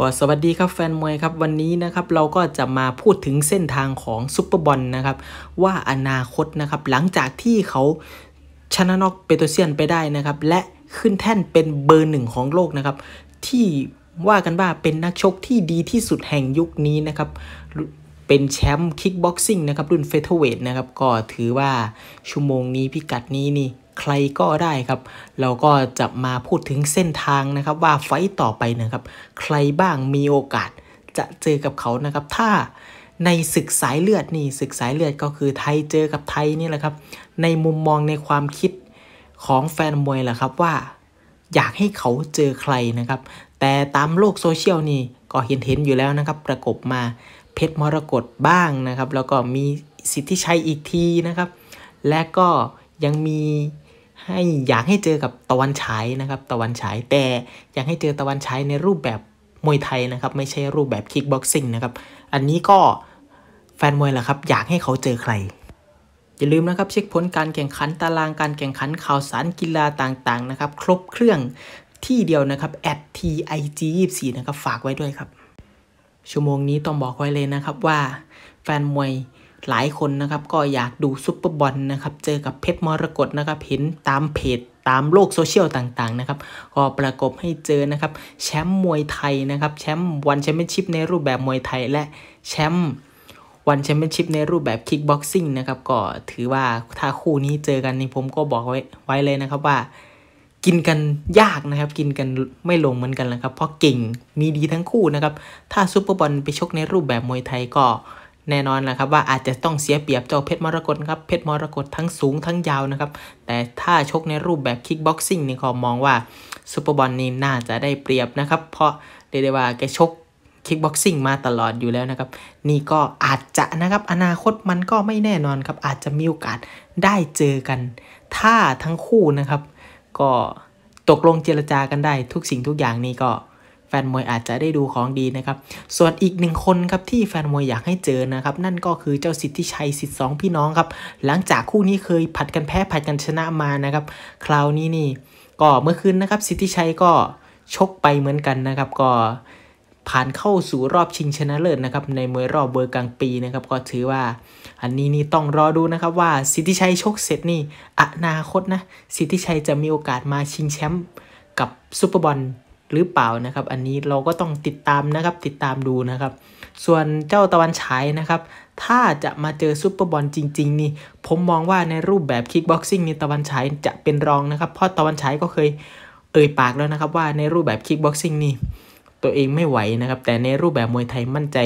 ก็สวัสดีครับแฟนมวยครับวันนี้นะครับเราก็จะมาพูดถึงเส้นทางของซุปเปอร์บอลนะครับว่าอนาคตนะครับหลังจากที่เขาชนะน็อกเปโตเซียนไปได้นะครับและขึ้นแท่นเป็นเบอร์หนึ่งของโลกนะครับที่ว่ากันว่าเป็นนักชกที่ดีที่สุดแห่งยุคนี้นะครับเป็นแชมป์คิกบ็อกซิ่งนะครับรุ่นเฟเธอร์เวทนะครับก็ถือว่าชั่วโมงนี้พิกัดนี้นี่ใครก็ได้ครับ เราก็จะมาพูดถึงเส้นทางนะครับว่าไฟต่อไปนะครับ ใครบ้างมีโอกาสจะเจอกับเขานะครับ ถ้าในศึกสายเลือดนี่ศึกสายเลือดก็คือไทยเจอกับไทยนี่แหละครับ ในมุมมองในความคิดของแฟนมวยแหละครับว่าอยากให้เขาเจอใครนะครับ แต่ตามโลกโซเชียลนี่ก็เห็นเห็นอยู่แล้วนะครับ ประกบมาเพชรมรกตบ้างนะครับ แล้วก็มีสิทธิชัยอีกทีนะครับ และก็ยังมีให้อยากให้เจอกับตะวันฉายนะครับตะวันฉายแต่อยากให้เจอตะวันฉายในรูปแบบมวยไทยนะครับ ไม่ใช่รูปแบบคิกบ็อกซิ่งนะครับอันนี้ก็แฟนมวยแหละครับอยากให้เขาเจอใคร อย่าลืมนะครับเช็คผลการแข่งขันตารางการแข่งขันข่าวสารกีฬาต่างๆนะครับครบเครื่องที่เดียวนะครับ at @tig 24นะครับฝากไว้ด้วยครับชั่วโมงนี้ต้องบอกไว้เลยนะครับว่าแฟนมวยหลายคนนะครับก็อยากดูซุปเปอร์บอลนะครับเจอกับเพชรมรกตนะครับเห็นตามเพจ ตามโลกโซเชียลต่างๆนะครับก็ประกบให้เจอนะครับแชมป์มวยไทยนะครับแชมป์วันแชมเปี้ยนชิพในรูปแบบมวยไทยและแชมป์วันแชมเปี้ยนชิพในรูปแบบคิกบ็อกซิ่งนะครับก็ถือว่าถ้าคู่นี้เจอกันนี่ผมก็บอกไว้ไว้เลยนะครับว่า กินกันยากนะครับกินกันไม่ลงเหมือนกันนะครับเพราะเก่งมีดีทั้งคู่นะครับถ้าซุปเปอร์บอลไปชกในรูปแบบมวยไทยก็แน่นอนนะครับว่าอาจจะต้องเสียเปรียบเจ้าเพชรมรกตครับเพชรมรกตทั้งสูงทั้งยาวนะครับ แต่ถ้าชกในรูปแบบคิกบ็อกซิ่งนี่ขอมองว่าซูเปอร์บอลนี่น่าจะได้เปรียบนะครับ เพราะเรียกได้ว่าแกชกคิกบ็อกซิ่งมาตลอดอยู่แล้วนะครับนี่ก็อาจจะนะครับอนาคตมันก็ไม่แน่นอนครับ อาจจะมีโอกาสได้เจอกัน ถ้าทั้งคู่นะครับ ก็ตกลงเจรจากันได้ ทุกสิ่งทุกอย่างนี่ก็แฟนมวยอาจจะได้ดูของดีนะครับ ส่วนอีกหนึ่งคนครับที่แฟนมวยอยากให้เจอนะครับ นั่นก็คือเจ้าสิทธิชัยสิทธิสองพี่น้องครับ หลังจากคู่นี้เคยผัดกันแพ้ผัดกันชนะมานะครับคราวนี้นี่ก็เมื่อคืนนะครับสิทธิชัยก็ชกไปเหมือนกันนะครับก็ผ่านเข้าสู่รอบชิงชนะเลิศนะครับในมวยรอบเบอร์กลางปีนะครับก็ถือว่า อันนี้นี่ต้องรอดูนะครับว่า สิทธิชัยชกเสร็จนี่อนาคตนะสิทธิชัยจะมีโอกาสมาชิงแชมป์กับซูเปอร์บอลหรือเปล่านะครับอันนี้เราก็ต้องติดตามนะครับติดตามดูนะครับ ส่วนเจ้าตะวันฉายนะครับ ถ้าจะมาเจอซูเปอร์บอลจริงๆนี่ผมมองว่าในรูปแบบคิกบ็อกซิ่งนี่ตะวันฉายจะเป็นรองนะครับเพราะตะวันฉายก็เคยเอ่ยปากแล้วนะครับว่าในรูปแบบคิกบ็อกซิ่งนี่ตัวเองไม่ไหวนะครับ แต่ในรูปแบบมวยไทยมั่นใจ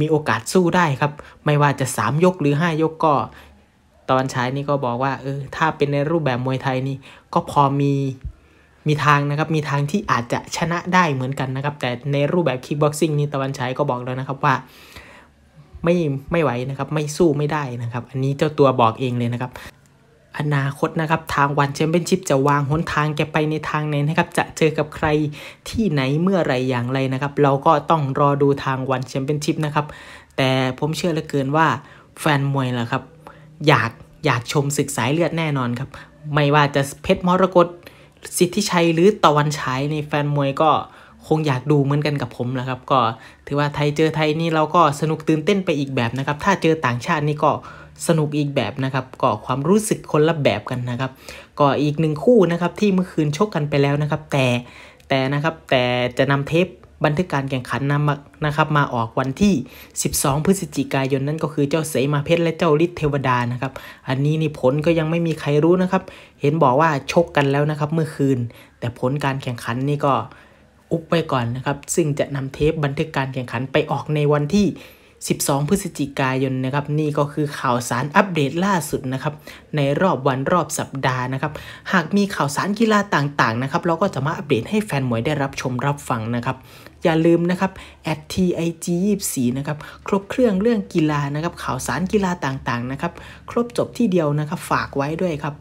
มีโอกาสสู้ได้ครับไม่ว่าจะ3ยกหรือ5 ยกก็ตะวันฉายนี่ก็บอกว่าเออถ้าเป็นในรูปแบบมวยไทยนี่ก็พอมีมีทางนะครับ มีทางที่อาจจะชนะได้เหมือนกันนะครับ แต่ในรูปแบบคิกบ็อกซิ่งนี่ตะวันฉายก็บอกแล้วนะครับว่าไม่ไม่ไหวนะครับ ไม่สู้ไม่ได้นะครับ อันนี้เจ้าตัวบอกเองเลยนะครับ อนาคตนะครับ ทางวันแชมเปี้ยนชิพจะวางหนทางแกไปในทางไหนนะครับ จะเจอกับใครที่ไหนเมื่อไรอย่างไรนะครับ เราก็ต้องรอดูทางวันแชมเปี้ยนชิพนะครับ แต่ผมเชื่อเหลือเกินว่าแฟนมวยแหละครับอยากอยากชมศึกสายเลือดแน่นอนครับ ไม่ว่าจะเพชรมรกตสิทธิชัยหรือตะวันฉายในแฟนมวยก็คงอยากดูเหมือนกันกับผมแหละครับ ก็ถือว่าไทยเจอไทยนี่เราก็สนุกตื่นเต้นไปอีกแบบนะครับถ้าเจอต่างชาตินี่ก็สนุกอีกแบบนะครับก็ความรู้สึกคนละแบบกันนะครับก็อีกหนึ่งคู่นะครับที่เมื่อคืนชกกันไปแล้วนะครับแต่แต่นะครับแต่จะนำเทปบันทึกการแข่งขันนำนะครับมาออกวันที่ 12 พฤศจิกายนนั่นก็คือเจ้าเสมาเพชรและเจ้าฤทธิ์เทวดานะครับอันนี้นี่ผลก็ยังไม่มีใครรู้นะครับ เห็นบอกว่าชกกันแล้วนะครับเมื่อคืน แต่ผลการแข่งขันนี่ก็อุบไปก่อนนะครับ ซึ่งจะนำเทปบันทึกการแข่งขันไปออกในวันที่12 พฤศจิกายนนะครับนี่ก็คือข่าวสารอัปเดตล่าสุดนะครับในรอบวันรอบสัปดาห์นะครับหากมีข่าวสารกีฬาต่างๆนะครับเราก็จะมาอัปเดตให้แฟนมวยได้รับชมรับฟังนะครับอย่าลืมนะครับ at @tig 24นะครับครบเครื่องเรื่องกีฬานะครับข่าวสารกีฬาต่างๆนะครับครบจบที่เดียวนะครับฝากไว้ด้วยครับ